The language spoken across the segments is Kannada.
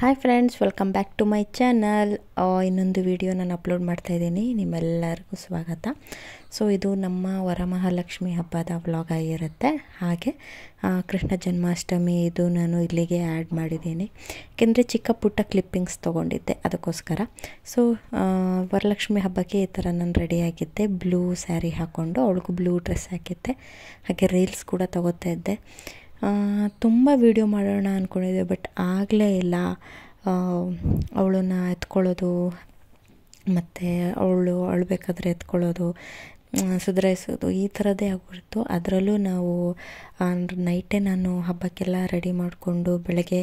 Hi friends welcome back to my channel ಇನ್ನೊಂದು ವಿಡಿಯೋ ನಾನು ಅಪ್ಲೋಡ್ ಮಾಡ್ತಾಯಿದ್ದೀನಿ ನಿಮ್ಮೆಲ್ಲರಿಗೂ ಸ್ವಾಗತ ಸೊ ಇದು ನಮ್ಮ ವರಮಹಾಲಕ್ಷ್ಮಿ ಹಬ್ಬದ ವ್ಲಾಗ್ ಆಗಿರುತ್ತೆ ಹಾಗೆ ಕೃಷ್ಣ ಜನ್ಮಾಷ್ಟಮಿ ಇದು ನಾನು ಇಲ್ಲಿಗೆ ಆ್ಯಡ್ ಮಾಡಿದ್ದೀನಿ ಏಕೆಂದರೆ ಚಿಕ್ಕ ಪುಟ್ಟ ಕ್ಲಿಪ್ಪಿಂಗ್ಸ್ ತೊಗೊಂಡಿದ್ದೆ ಅದಕ್ಕೋಸ್ಕರ ಸೊ ವರಲಕ್ಷ್ಮಿ ಹಬ್ಬಕ್ಕೆ ಈ ಥರ ನಾನು ರೆಡಿಯಾಗಿದ್ದೆ ಬ್ಲೂ ಸ್ಯಾರಿ ಹಾಕ್ಕೊಂಡು ಅವಳಿಗೂ ಬ್ಲೂ ಡ್ರೆಸ್ ಹಾಕಿದ್ದೆ ಹಾಗೆ ರೀಲ್ಸ್ ಕೂಡ ತೊಗೋತಾ ಇದ್ದೆ ತುಂಬ ವೀಡಿಯೋ ಮಾಡೋಣ ಅಂದ್ಕೊಂಡಿದ್ದೆ ಬಟ್ ಆಗಲೇ ಇಲ್ಲ ಅವಳನ್ನ ಎತ್ಕೊಳ್ಳೋದು ಮತ್ತು ಅವಳು ಅಳಬೇಕಾದ್ರೆ ಎತ್ಕೊಳ್ಳೋದು ಸುಧಾರಿಸೋದು ಈ ಥರದ್ದೇ ಆಗ್ಬಿಡ್ತು ಅದರಲ್ಲೂ ನಾವು ನೈಟೇ ನಾನು ಹಬ್ಬಕ್ಕೆಲ್ಲ ರೆಡಿ ಮಾಡಿಕೊಂಡು ಬೆಳಗ್ಗೆ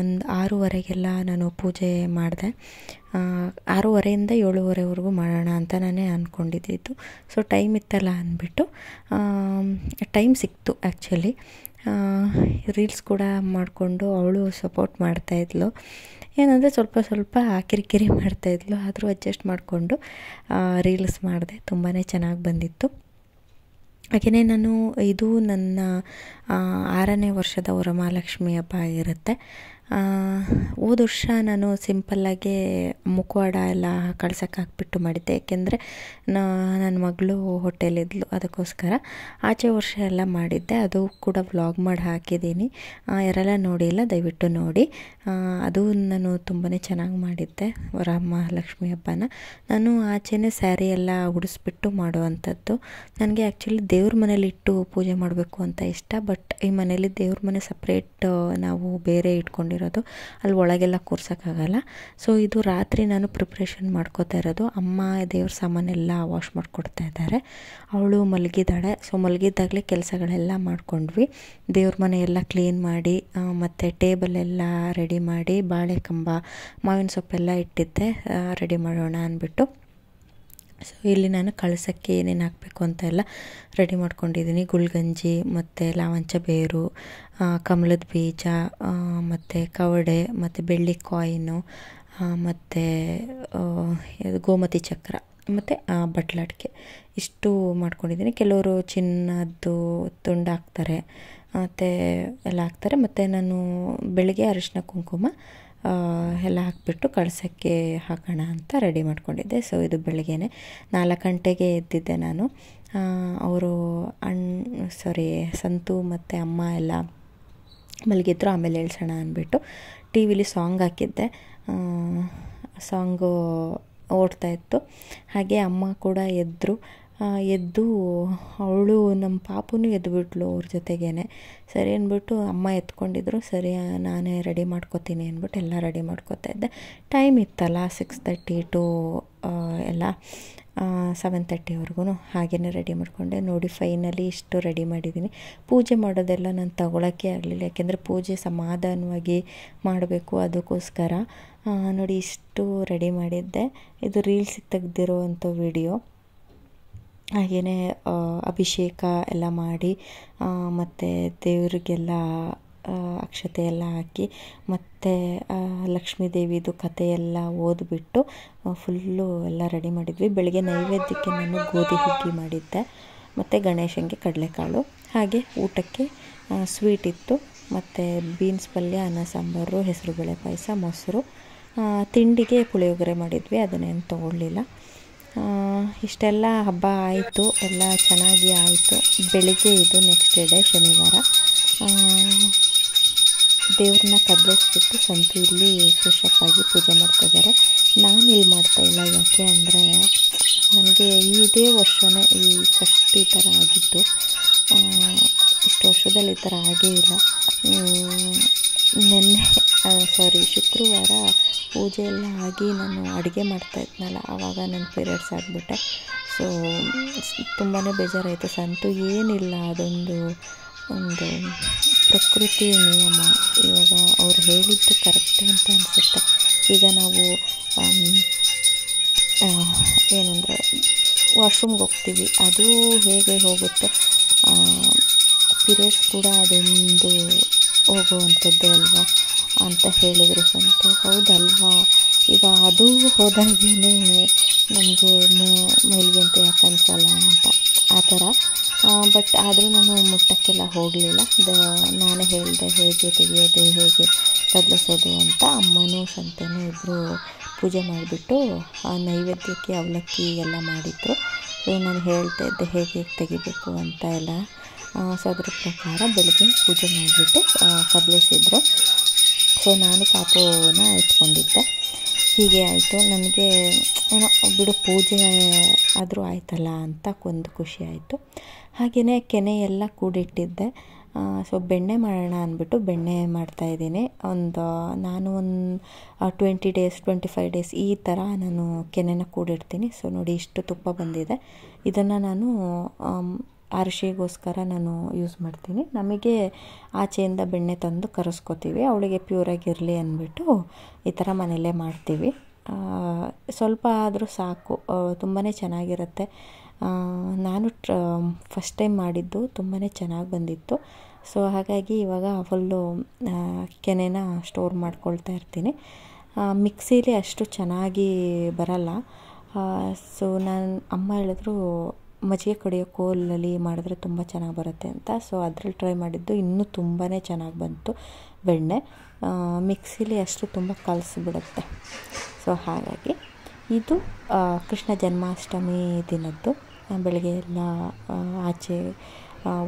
ಒಂದು ಆರೂವರೆಗೆಲ್ಲ ನಾನು ಪೂಜೆ ಮಾಡಿದೆ ಆರೂವರೆಯಿಂದ ಏಳುವರೆವರೆಗೂ ಮಾಡೋಣ ಅಂತ ನಾನೇ ಅಂದ್ಕೊಂಡಿದ್ದಿದ್ದು ಸೊ ಟೈಮ್ ಇತ್ತಲ್ಲ ಅಂದ್ಬಿಟ್ಟು ಟೈಮ್ ಸಿಕ್ತು ಆ್ಯಕ್ಚುಲಿ ರೀಲ್ಸ್ ಕೂಡ ಮಾಡಿಕೊಂಡು ಅವಳು ಸಪೋರ್ಟ್ ಮಾಡ್ತಾಯಿದ್ಲು ಏನಂದರೆ ಸ್ವಲ್ಪ ಸ್ವಲ್ಪ ಕಿರಿಕಿರಿ ಮಾಡ್ತಾಯಿದ್ಲು ಆದರೂ ಅಡ್ಜಸ್ಟ್ ಮಾಡಿಕೊಂಡು ರೀಲ್ಸ್ ಮಾಡಿದೆ ತುಂಬಾ ಚೆನ್ನಾಗಿ ಬಂದಿತ್ತು ಹಾಗೆಯೇ ನಾನು ಇದು ನನ್ನ ಆರನೇ ವರ್ಷದ ವರಮಹಾಲಕ್ಷ್ಮಿ ಹಬ್ಬ ಆಗಿರುತ್ತೆ ಹೋದ ವರ್ಷ ನಾನು ಸಿಂಪಲ್ಲಾಗಿ ಮುಖವಾಡ ಎಲ್ಲ ಕಳ್ಸೋಕೆ ಹಾಕ್ಬಿಟ್ಟು ಮಾಡಿದ್ದೆ ಏಕೆಂದರೆ ನನ್ನ ಮಗಳು ಹೋಟೆಲಿದ್ಲು ಅದಕ್ಕೋಸ್ಕರ ಆಚೆ ವರ್ಷ ಎಲ್ಲ ಮಾಡಿದ್ದೆ ಅದು ಕೂಡ ವ್ಲಾಗ್ ಮಾಡಿ ಹಾಕಿದ್ದೀನಿ ಯಾರೆಲ್ಲ ನೋಡಿಲ್ಲ ದಯವಿಟ್ಟು ನೋಡಿ ಅದು ನಾನು ತುಂಬಾ ಚೆನ್ನಾಗಿ ಮಾಡಿದ್ದೆ ರಾಮ ಲಕ್ಷ್ಮಿ ಹಬ್ಬನ ನಾನು ಆಚೆನೇ ಸ್ಯಾರಿ ಎಲ್ಲ ಉಡಿಸ್ಬಿಟ್ಟು ಮಾಡುವಂಥದ್ದು ನನಗೆ ಆ್ಯಕ್ಚುಲಿ ದೇವ್ರ ಮನೇಲಿ ಇಟ್ಟು ಪೂಜೆ ಮಾಡಬೇಕು ಅಂತ ಇಷ್ಟ ಬಟ್ ಈ ಮನೇಲಿ ದೇವ್ರ ಮನೆ ಸಪ್ರೇಟ್ ನಾವು ಬೇರೆ ಇಟ್ಕೊಂಡು ಇರೋದು ಅಲ್ಲಿ ಒಳಗೆಲ್ಲ ಕೂರ್ಸೋಕ್ಕಾಗಲ್ಲ ಸೊ ಇದು ರಾತ್ರಿ ನಾನು ಪ್ರಿಪ್ರೇಷನ್ ಮಾಡ್ಕೋತಾ ಇರೋದು ಅಮ್ಮ ದೇವ್ರ ಸಾಮಾನೆಲ್ಲ ವಾಶ್ ಮಾಡಿಕೊಡ್ತಾ ಇದ್ದಾರೆ ಅವಳು ಮಲಗಿದ್ದಾಳೆ ಸೊ ಮಲಗಿದ್ದಾಗಲೇ ಕೆಲಸಗಳೆಲ್ಲ ಮಾಡ್ಕೊಂಡ್ವಿ ದೇವ್ರ ಮನೆಯೆಲ್ಲ ಕ್ಲೀನ್ ಮಾಡಿ ಮತ್ತು ಎಲ್ಲ ರೆಡಿ ಮಾಡಿ ಬಾಳೆ ಕಂಬ ಮಾವಿನ ಸೊಪ್ಪೆಲ್ಲ ಇಟ್ಟಿದ್ದೆ ರೆಡಿ ಮಾಡೋಣ ಅಂದ್ಬಿಟ್ಟು ಸೊ ಇಲ್ಲಿ ನಾನು ಕಳಸಕ್ಕೆ ಏನೇನು ಹಾಕಬೇಕು ಅಂತೆಲ್ಲ ರೆಡಿ ಮಾಡ್ಕೊಂಡಿದ್ದೀನಿ ಗುಳ್ಗಂಜಿ ಮತ್ತು ಲಾವಂಚ ಬೇರು ಕಮಲದ ಬೀಜ ಮತ್ತು ಕವಡೆ ಮತ್ತು ಬೆಳ್ಳಿ ಕಾಯಿನು ಮತ್ತು ಗೋಮತಿ ಚಕ್ರ ಮತ್ತು ಬಟ್ಲಾಟಿಕೆ ಇಷ್ಟು ಮಾಡ್ಕೊಂಡಿದ್ದೀನಿ ಕೆಲವರು ಚಿನ್ನದ್ದು ತುಂಡು ಹಾಕ್ತಾರೆ ಮತ್ತು ಎಲ್ಲ ಹಾಕ್ತಾರೆ ಮತ್ತು ನಾನು ಬೆಳಗ್ಗೆ ಅರಿಶಿನ ಕುಂಕುಮ ಎಲ್ಲ ಹಾಕಿಬಿಟ್ಟು ಕಳ್ಸೋಕ್ಕೆ ಹಾಕೋಣ ಅಂತ ರೆಡಿ ಮಾಡ್ಕೊಂಡಿದ್ದೆ ಸೊ ಇದು ಬೆಳಗ್ಗೆನೆ ನಾಲ್ಕು ಗಂಟೆಗೆ ಎದ್ದಿದ್ದೆ ನಾನು ಅವರು ಅಣ್ಣ ಸಾರಿ ಸಂತು ಮತ್ತು ಅಮ್ಮ ಎಲ್ಲ ಮಲಗಿದ್ರು ಆಮೇಲೆ ಹೇಳ್ಸೋಣ ಅಂದ್ಬಿಟ್ಟು ಟಿ ವಿಲಿ ಸಾಂಗ್ ಹಾಕಿದ್ದೆ ಸಾಂಗು ಓಡ್ತಾ ಇತ್ತು ಹಾಗೆ ಅಮ್ಮ ಕೂಡ ಎದ್ದರು ಎದ್ದು ಅವಳು ನಮ್ಮ ಪಾಪುನೂ ಎದ್ದುಬಿಟ್ಲು ಅವ್ರ ಜೊತೆಗೇ ಸರಿ ಅಂದ್ಬಿಟ್ಟು ಅಮ್ಮ ಎತ್ಕೊಂಡಿದ್ರು ಸರಿ ನಾನೇ ರೆಡಿ ಮಾಡ್ಕೊತೀನಿ ಅಂದ್ಬಿಟ್ಟು ಎಲ್ಲ ರೆಡಿ ಮಾಡ್ಕೊತಾ ಇದ್ದೆ ಟೈಮ್ ಇತ್ತಲ್ಲ ಸಿಕ್ಸ್ ತರ್ಟಿ ಟು ಎಲ್ಲ ಸೆವೆನ್ ತರ್ಟಿವರೆಗೂ ಹಾಗೇ ರೆಡಿ ಮಾಡಿಕೊಂಡೆ ನೋಡಿ ಫೈನಲಿ ಇಷ್ಟು ರೆಡಿ ಮಾಡಿದ್ದೀನಿ ಪೂಜೆ ಮಾಡೋದೆಲ್ಲ ನಾನು ತಗೊಳಕ್ಕೆ ಆಗಲಿಲ್ಲ ಯಾಕೆಂದರೆ ಪೂಜೆ ಸಮಾಧಾನವಾಗಿ ಮಾಡಬೇಕು ಅದಕ್ಕೋಸ್ಕರ ನೋಡಿ ಇಷ್ಟು ರೆಡಿ ಮಾಡಿದ್ದೆ ಇದು ರೀಲ್ಸಿಗೆ ತೆಗೆದಿರೋ ಅಂಥ ವಿಡಿಯೋ ಹಾಗೆಯೇ ಅಭಿಷೇಕ ಎಲ್ಲ ಮಾಡಿ ಮತ್ತು ದೇವರಿಗೆಲ್ಲ ಅಕ್ಷತೆ ಎಲ್ಲ ಹಾಕಿ ಮತ್ತು ಲಕ್ಷ್ಮೀ ದೇವಿದು ಕಥೆಯೆಲ್ಲ ಎಲ್ಲ ಓದಿಬಿಟ್ಟು ಫುಲ್ಲು ಎಲ್ಲ ರೆಡಿ ಮಾಡಿದ್ವಿ ಬೆಳಗ್ಗೆ ನೈವೇದ್ಯಕ್ಕೆ ನಾನು ಗೋಧಿ ಹುಗ್ಗಿ ಮಾಡಿದ್ದೆ ಮತ್ತು ಗಣೇಶನಿಗೆ ಕಡಲೆಕಾಳು ಹಾಗೆ ಊಟಕ್ಕೆ ಸ್ವೀಟ್ ಇತ್ತು ಮತ್ತು ಬೀನ್ಸ್ ಪಲ್ಯ ಅನ್ನ ಸಾಂಬಾರು ಬೇಳೆ ಪಾಯಸ ಮೊಸರು ತಿಂಡಿಗೆ ಪುಳಿಯೋಗರೆ ಮಾಡಿದ್ವಿ ಅದನ್ನೇನು ತೊಗೊಳ್ಳಿಲ್ಲ ಇಷ್ಟೆಲ್ಲ ಹಬ್ಬ ಆಯಿತು ಎಲ್ಲ ಚೆನ್ನಾಗಿ ಆಯಿತು ಬೆಳಿಗ್ಗೆ ಇದು ನೆಕ್ಸ್ಟ್ ಡೇ ಶನಿವಾರ ದೇವ್ರನ್ನ ಕದಲಿಸ್ಬಿಟ್ಟು ಸಂತು ಇಲ್ಲಿ ಫ್ರೆಶಪ್ ಪೂಜೆ ಮಾಡ್ತಾಯಿದ್ದಾರೆ ನಾನು ಇಲ್ಲಿ ಮಾಡ್ತಾಯಿಲ್ಲ ಯಾಕೆ ಅಂದರೆ ನನಗೆ ಇದೇ ವರ್ಷವೇ ಈ ಫಸ್ಟ್ ಈ ಥರ ಆಗಿತ್ತು ಇಷ್ಟು ವರ್ಷದಲ್ಲಿ ಈ ಥರ ಆಗೇ ಇಲ್ಲ ನೆನ್ನೆ ಸಾರಿ ಶುಕ್ರವಾರ ಪೂಜೆ ಎಲ್ಲ ಆಗಿ ನಾನು ಅಡುಗೆ ಮಾಡ್ತಾ ಇದ್ನಲ್ಲ ಆವಾಗ ನನ್ನ ಪೀರಿಯಡ್ಸ್ ಆಗಿಬಿಟ್ಟೆ ಸೊ ತುಂಬಾ ಬೇಜಾರಾಯಿತು ಸಂತೂ ಏನಿಲ್ಲ ಅದೊಂದು ಒಂದು ಪ್ರಕೃತಿ ನಿಯಮ ಇವಾಗ ಅವ್ರು ಹೇಳಿದ್ದು ಕರೆಕ್ಟ್ ಅಂತ ಅನಿಸುತ್ತೆ ಈಗ ನಾವು ಏನಂದರೆ ವಾಶ್ರೂಮ್ಗೆ ಹೋಗ್ತೀವಿ ಅದು ಹೇಗೆ ಹೋಗುತ್ತೆ ಪೀರಿಯಡ್ಸ್ ಕೂಡ ಅದೊಂದು ಹೋಗುವಂಥದ್ದು ಅಲ್ವಾ ಅಂತ ಹೇಳಿದರು ಸಂತು ಹೌದಲ್ವಾ ಈಗ ಅದು ಹೋದಾಗೇ ನಮಗೆ ಮೈಲಿಗೆ ಅಂತ ಯಾಕೆ ಅನಿಸಲ್ಲ ಅಂತ ಆ ಥರ ಬಟ್ ಆದರೂ ನಾನು ಮುಟ್ಟಕ್ಕೆಲ್ಲ ಹೋಗಲಿಲ್ಲ ದ ನಾನೇ ಹೇಳಿದೆ ಹೇಗೆ ತೆಗೆಯೋದು ಹೇಗೆ ಕದಲಿಸೋದು ಅಂತ ಅಮ್ಮನೂ ಸಂತೆಯೂ ಇಬ್ಬರು ಪೂಜೆ ಮಾಡಿಬಿಟ್ಟು ನೈವೇದ್ಯಕ್ಕೆ ಅವಲಕ್ಕಿ ಎಲ್ಲ ಮಾಡಿದರು ನಾನು ಹೇಳ್ತಾ ಇದ್ದೆ ಹೇಗೆ ತೆಗಿಬೇಕು ಅಂತ ಎಲ್ಲ ಸೊ ಅದರ ಪ್ರಕಾರ ಬೆಳಗ್ಗೆ ಪೂಜೆ ಮಾಡಿಬಿಟ್ಟು ಕಬಲಿಸಿದ್ರು ಸೊ ನಾನು ಪಾಪನ ಇಟ್ಕೊಂಡಿದ್ದೆ ಹೀಗೆ ಆಯಿತು ನನಗೆ ಏನೋ ಬಿಡು ಪೂಜೆ ಆದರೂ ಆಯ್ತಲ್ಲ ಅಂತ ಒಂದು ಖುಷಿ ಆಯಿತು ಹಾಗೆಯೇ ಕೆನೆ ಎಲ್ಲ ಕೂಡಿಟ್ಟಿದ್ದೆ ಸೊ ಬೆಣ್ಣೆ ಮಾಡೋಣ ಅಂದ್ಬಿಟ್ಟು ಬೆಣ್ಣೆ ಮಾಡ್ತಾಯಿದ್ದೀನಿ ಒಂದು ನಾನು ಒಂದು twenty days twenty five days ಈ ಥರ ನಾನು ಕೆನೆನ ಕೂಡಿಡ್ತೀನಿ ಸೊ ನೋಡಿ ಇಷ್ಟು ತುಪ್ಪ ಬಂದಿದೆ ಇದನ್ನು ನಾನು ಅರಿಶಿಗೋಸ್ಕರ ನಾನು ಯೂಸ್ ಮಾಡ್ತೀನಿ ನಮಗೆ ಆಚೆಯಿಂದ ಬೆಣ್ಣೆ ತಂದು ಕರೆಸ್ಕೋತೀವಿ ಅವಳಿಗೆ ಪ್ಯೂರಾಗಿರಲಿ ಅಂದ್ಬಿಟ್ಟು ಈ ಥರ ಮನೆಯಲ್ಲೇ ಮಾಡ್ತೀವಿ ಸ್ವಲ್ಪ ಆದರೂ ಸಾಕು ತುಂಬಾ ಚೆನ್ನಾಗಿರುತ್ತೆ ನಾನು ಟ್ರ ಫಸ್ಟ್ ಟೈಮ್ ಮಾಡಿದ್ದು ತುಂಬಾ ಚೆನ್ನಾಗಿ ಬಂದಿತ್ತು ಸೊ ಹಾಗಾಗಿ ಇವಾಗ ಫುಲ್ಲು ಕೆನೆನ ಸ್ಟೋರ್ ಮಾಡ್ಕೊಳ್ತಾ ಇರ್ತೀನಿ ಮಿಕ್ಸೀಲಿ ಅಷ್ಟು ಚೆನ್ನಾಗಿ ಬರಲ್ಲ ಸೊ ನಾನು ಅಮ್ಮ ಹೇಳಿದ್ರು ಮಜ್ಜಿಗೆ ಕಡಿಯೋ ಕೋಲಲ್ಲಿ ಮಾಡಿದ್ರೆ ತುಂಬ ಚೆನ್ನಾಗಿ ಬರುತ್ತೆ ಅಂತ ಸೊ ಅದ್ರಲ್ಲಿ ಟ್ರೈ ಮಾಡಿದ್ದು ಇನ್ನೂ ತುಂಬಾ ಚೆನ್ನಾಗಿ ಬಂತು ಬೆಣ್ಣೆ ಮಿಕ್ಸಿಲಿ ಅಷ್ಟು ತುಂಬ ಕಲಸಿಬಿಡುತ್ತೆ ಸೊ ಹಾಗಾಗಿ ಇದು ಕೃಷ್ಣ ಜನ್ಮಾಷ್ಟಮಿ ದಿನದ್ದು ಬೆಳಗ್ಗೆ ಎಲ್ಲ ಆಚೆ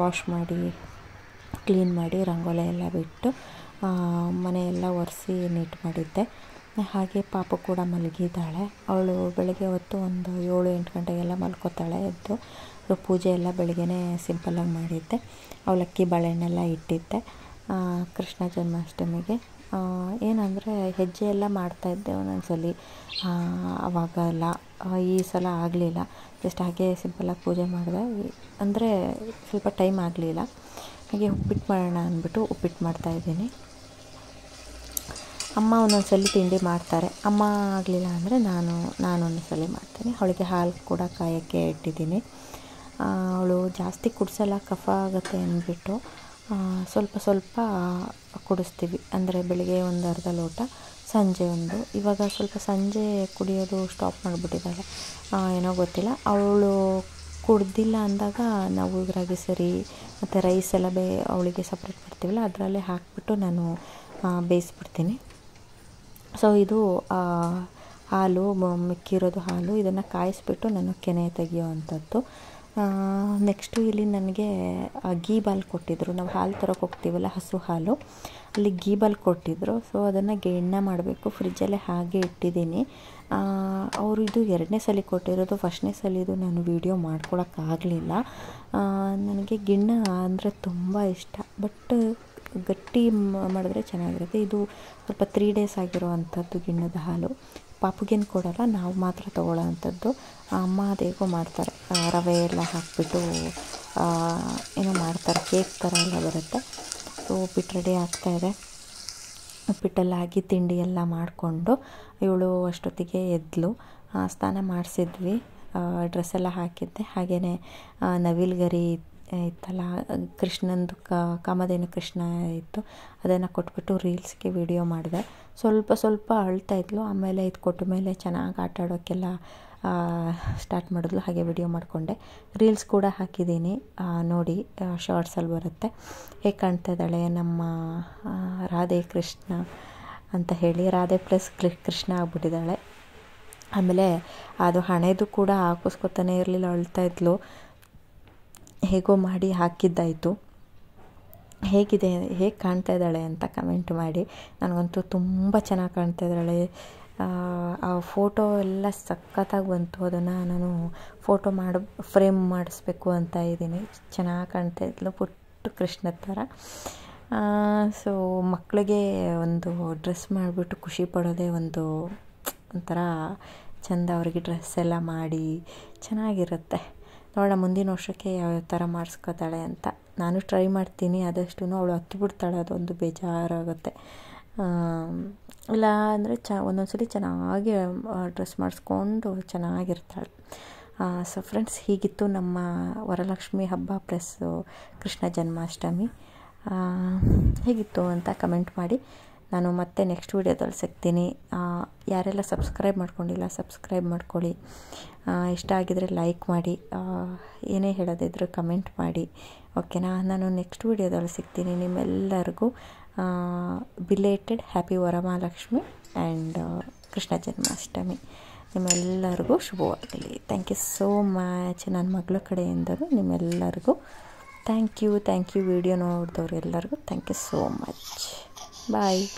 ವಾಶ್ ಮಾಡಿ ಕ್ಲೀನ್ ಮಾಡಿ ರಂಗೋಲೆ ಎಲ್ಲ ಬಿಟ್ಟು ಮನೆಯೆಲ್ಲ ಒರೆಸಿ ನೀಟ್ ಮಾಡಿದ್ದೆ ಹಾಗೆ ಪಾಪ ಕೂಡ ಮಲಗಿದ್ದಾಳೆ ಅವಳು ಬೆಳಗ್ಗೆ ಹೊತ್ತು ಒಂದು ಏಳು ಎಂಟು ಗಂಟೆಗೆಲ್ಲ ಮಲ್ಕೋತಾಳೆ ಎದ್ದು ಪೂಜೆ ಎಲ್ಲ ಬೆಳಗ್ಗೆನೇ ಸಿಂಪಲ್ಲಾಗಿ ಮಾಡಿದ್ದೆ ಅವಲಕ್ಕಿ ಬಾಳೆಹಣ್ಣೆಲ್ಲ ಇಟ್ಟಿದ್ದೆ ಕೃಷ್ಣ ಜನ್ಮಾಷ್ಟಮಿಗೆ ಏನಂದರೆ ಹೆಜ್ಜೆ ಎಲ್ಲ ಮಾಡ್ತಾಯಿದ್ದೆ ಒಂದೊಂದ್ಸಲಿ ಅವಾಗಲ್ಲ ಈ ಸಲ ಆಗಲಿಲ್ಲ ಜಸ್ಟ್ ಹಾಗೆ ಸಿಂಪಲ್ಲಾಗಿ ಪೂಜೆ ಮಾಡಿದೆ ಅಂದರೆ ಸ್ವಲ್ಪ ಟೈಮ್ ಆಗಲಿಲ್ಲ ಹಾಗೆ ಉಪ್ಪಿಟ್ಟು ಮಾಡೋಣ ಅಂದ್ಬಿಟ್ಟು ಉಪ್ಪಿಟ್ಟು ಮಾಡ್ತಾಯಿದ್ದೀನಿ ಅಮ್ಮ ಒಂದೊಂದು ಸಲ ತಿಂಡಿ ಮಾಡ್ತಾರೆ ಅಮ್ಮ ಆಗಲಿಲ್ಲ ಅಂದರೆ ನಾನು ನಾನು ಮಾಡ್ತೀನಿ ಸಲ ಅವಳಿಗೆ ಹಾಲು ಕೂಡ ಕಾಯೋಕ್ಕೆ ಇಟ್ಟಿದ್ದೀನಿ ಅವಳು ಜಾಸ್ತಿ ಕುಡಿಸಲ್ಲ ಕಫ ಆಗುತ್ತೆ ಅಂದ್ಬಿಟ್ಟು ಸ್ವಲ್ಪ ಸ್ವಲ್ಪ ಕುಡಿಸ್ತೀವಿ ಅಂದರೆ ಬೆಳಿಗ್ಗೆ ಒಂದು ಅರ್ಧ ಲೋಟ ಸಂಜೆ ಒಂದು ಇವಾಗ ಸ್ವಲ್ಪ ಸಂಜೆ ಕುಡಿಯೋದು ಸ್ಟಾಪ್ ಮಾಡಿಬಿಟ್ಟಿದ್ದಾಳೆ ಏನೋ ಗೊತ್ತಿಲ್ಲ ಅವಳು ಕುಡ್ದಿಲ್ಲ ಅಂದಾಗ ನಾವು ರಾಗಿ ಸರಿ ಮತ್ತು ರೈಸ್ ಎಲ್ಲ ಬೇ ಅವಳಿಗೆ ಸಪ್ರೇಟ್ ಮಾಡ್ತೀವಲ್ಲ ಅದರಲ್ಲೇ ಹಾಕಿಬಿಟ್ಟು ನಾನು ಬೇಯಿಸ್ಬಿಡ್ತೀನಿ ಸೊ ಇದು ಹಾಲು ಮಿಕ್ಕಿರೋದು ಹಾಲು ಇದನ್ನು ಕಾಯಿಸಿಬಿಟ್ಟು ನಾನು ಕೆನೆ ತೆಗಿಯೋ ಅಂಥದ್ದು ನೆಕ್ಸ್ಟು ಇಲ್ಲಿ ನನಗೆ ಗೀ ಬಾಲ್ ಕೊಟ್ಟಿದ್ದರು ನಾವು ಹಾಲು ತರೋಕೆ ಹೋಗ್ತೀವಲ್ಲ ಹಸು ಹಾಲು ಅಲ್ಲಿ ಗೀ ಬಾಲ್ ಕೊಟ್ಟಿದ್ದರು ಸೊ ಅದನ್ನು ಗಿಣ್ಣ ಮಾಡಬೇಕು ಫ್ರಿಜ್ಜಲ್ಲೇ ಹಾಗೆ ಇಟ್ಟಿದ್ದೀನಿ ಅವರು ಇದು ಎರಡನೇ ಸಲ ಕೊಟ್ಟಿರೋದು ಫಸ್ಟ್ನೇ ಸಲಿದು ನಾನು ವೀಡಿಯೋ ಮಾಡ್ಕೊಳೋಕ್ಕಾಗಲಿಲ್ಲ ನನಗೆ ಗಿಣ್ಣ ಅಂದರೆ ತುಂಬ ಇಷ್ಟ ಬಟ್ ಗಟ್ಟಿ ಮಾಡಿದ್ರೆ ಚೆನ್ನಾಗಿರುತ್ತೆ ಇದು ಸ್ವಲ್ಪ ತ್ರೀ ಡೇಸ್ ಆಗಿರೋ ಅಂಥದ್ದು ಗಿಣ್ಣದ ಹಾಲು ಪಾಪುಗೇನು ಕೊಡೋಲ್ಲ ನಾವು ಮಾತ್ರ ತೊಗೊಳ್ಳೋ ಅಂಥದ್ದು ಅಮ್ಮ ಅದೇಗೋ ಮಾಡ್ತಾರೆ ರವೆ ಎಲ್ಲ ಹಾಕಿಬಿಟ್ಟು ಏನೋ ಮಾಡ್ತಾರೆ ಕೇಕ್ ಥರ ಎಲ್ಲ ಬರುತ್ತೆ ಸೊ ಉಪ್ಪಿಟ್ಟು ರೆಡಿ ಆಗ್ತಾಯಿದೆ ಉಪ್ಪಿಟ್ಟೆಲ್ಲ ಹಾಕಿ ತಿಂಡಿ ಎಲ್ಲ ಮಾಡಿಕೊಂಡು ಇವಳು ಅಷ್ಟೊತ್ತಿಗೆ ಎದ್ಲು ಸ್ನಾನ ಮಾಡಿಸಿದ್ವಿ ಡ್ರೆಸ್ಸೆಲ್ಲ ಹಾಕಿದ್ದೆ ಹಾಗೆಯೇ ನವಿಲ್ಗರಿ ಇತ್ತಲ್ಲ ಕೃಷ್ಣಂದು ಕಾಮಧೇನು ಕೃಷ್ಣ ಇತ್ತು ಅದನ್ನು ಕೊಟ್ಬಿಟ್ಟು ರೀಲ್ಸ್ಗೆ ವಿಡಿಯೋ ಮಾಡಿದೆ ಸ್ವಲ್ಪ ಸ್ವಲ್ಪ ಅಳ್ತಾ ಇದ್ಲು ಆಮೇಲೆ ಇದು ಕೊಟ್ಟ ಮೇಲೆ ಚೆನ್ನಾಗಿ ಆಟ ಆಡೋಕ್ಕೆಲ್ಲ ಸ್ಟಾರ್ಟ್ ಮಾಡಿದ್ಲು ಹಾಗೆ ವಿಡಿಯೋ ಮಾಡಿಕೊಂಡೆ ರೀಲ್ಸ್ ಕೂಡ ಹಾಕಿದ್ದೀನಿ ನೋಡಿ ಶಾರ್ಟ್ಸಲ್ಲಿ ಬರುತ್ತೆ ಹೇಗೆ ಕಾಣ್ತಾ ಇದ್ದಾಳೆ ನಮ್ಮ ರಾಧೆ ಕೃಷ್ಣ ಅಂತ ಹೇಳಿ ರಾಧೆ ಪ್ಲಸ್ ಕೃಷ್ಣ ಆಗ್ಬಿಟ್ಟಿದ್ದಾಳೆ ಆಮೇಲೆ ಅದು ಹಣೆದು ಕೂಡ ಹಾಕಿಸ್ಕೊತಾನೆ ಇರಲಿಲ್ಲ ಅಳ್ತಾ ಇದ್ಲು ಹೇಗೋ ಮಾಡಿ ಹಾಕಿದ್ದಾಯಿತು ಹೇಗಿದೆ ಹೇಗೆ ಕಾಣ್ತಾ ಇದ್ದಾಳೆ ಅಂತ ಕಮೆಂಟ್ ಮಾಡಿ ನನಗಂತೂ ತುಂಬ ಚೆನ್ನಾಗಿ ಕಾಣ್ತಾ ಇದ್ದಾಳೆ ಆ ಫೋಟೋ ಎಲ್ಲ ಸಖತ್ತಾಗಿ ಬಂತು ಅದನ್ನು ನಾನು ಫೋಟೋ ಮಾಡ ಫ್ರೇಮ್ ಮಾಡಿಸ್ಬೇಕು ಅಂತ ಇದ್ದೀನಿ ಚೆನ್ನಾಗಿ ಕಾಣ್ತಾ ಇದ್ಲು ಪುಟ್ಟ ಕೃಷ್ಣ ಥರ ಸೊ ಮಕ್ಕಳಿಗೆ ಒಂದು ಡ್ರೆಸ್ ಮಾಡಿಬಿಟ್ಟು ಖುಷಿ ಪಡೋದೇ ಒಂದು ಒಂಥರ ಚೆಂದ ಅವ್ರಿಗೆ ಡ್ರೆಸ್ ಎಲ್ಲ ಮಾಡಿ ಚೆನ್ನಾಗಿರುತ್ತೆ ನೋಡೋಣ ಮುಂದಿನ ವರ್ಷಕ್ಕೆ ಯಾವ ಥರ ಮಾಡಿಸ್ಕೋತಾಳೆ ಅಂತ ನಾನು ಟ್ರೈ ಮಾಡ್ತೀನಿ ಆದಷ್ಟು ಅವಳು ಹತ್ತು ಬಿಡ್ತಾಳೆ ಅದೊಂದು ಬೇಜಾರಾಗುತ್ತೆ ಇಲ್ಲ ಅಂದರೆ ಚ ಒಂದೊಂದು ಸಲ ಚೆನ್ನಾಗಿ ಡ್ರೆಸ್ ಮಾಡಿಸ್ಕೊಂಡು ಚೆನ್ನಾಗಿರ್ತಾಳೆ ಸೊ ಫ್ರೆಂಡ್ಸ್ ಹೀಗಿತ್ತು ನಮ್ಮ ವರಲಕ್ಷ್ಮಿ ಹಬ್ಬ ಪ್ಲಸ್ ಕೃಷ್ಣ ಜನ್ಮಾಷ್ಟಮಿ ಹೇಗಿತ್ತು ಅಂತ ಕಮೆಂಟ್ ಮಾಡಿ ನಾನು ಮತ್ತೆ ನೆಕ್ಸ್ಟ್ ವೀಡಿಯೋದಲ್ಲಿ ಸಿಗ್ತೀನಿ ಯಾರೆಲ್ಲ ಸಬ್ಸ್ಕ್ರೈಬ್ ಮಾಡ್ಕೊಂಡಿಲ್ಲ ಸಬ್ಸ್ಕ್ರೈಬ್ ಮಾಡ್ಕೊಳ್ಳಿ ಇಷ್ಟ ಆಗಿದರೆ ಲೈಕ್ ಮಾಡಿ ಏನೇ ಹೇಳೋದಿದ್ರೂ ಕಮೆಂಟ್ ಮಾಡಿ ಓಕೆನಾ ನಾನು ನೆಕ್ಸ್ಟ್ ವೀಡಿಯೋದಲ್ಲಿ ಸಿಗ್ತೀನಿ ನಿಮ್ಮೆಲ್ಲರಿಗೂ belated happy Varamahalakshmi and Krishna Janmashtami ನಿಮ್ಮೆಲ್ಲರಿಗೂ ಶುಭವಾಗಲಿ ಥ್ಯಾಂಕ್ ಯು ಸೋ ಮಚ್ ನನ್ನ ಮಗಳ ಕಡೆಯಿಂದಲೂ ನಿಮ್ಮೆಲ್ಲರಿಗೂ thank you thank you video ಎಲ್ಲರಿಗೂ thank you so much Bye.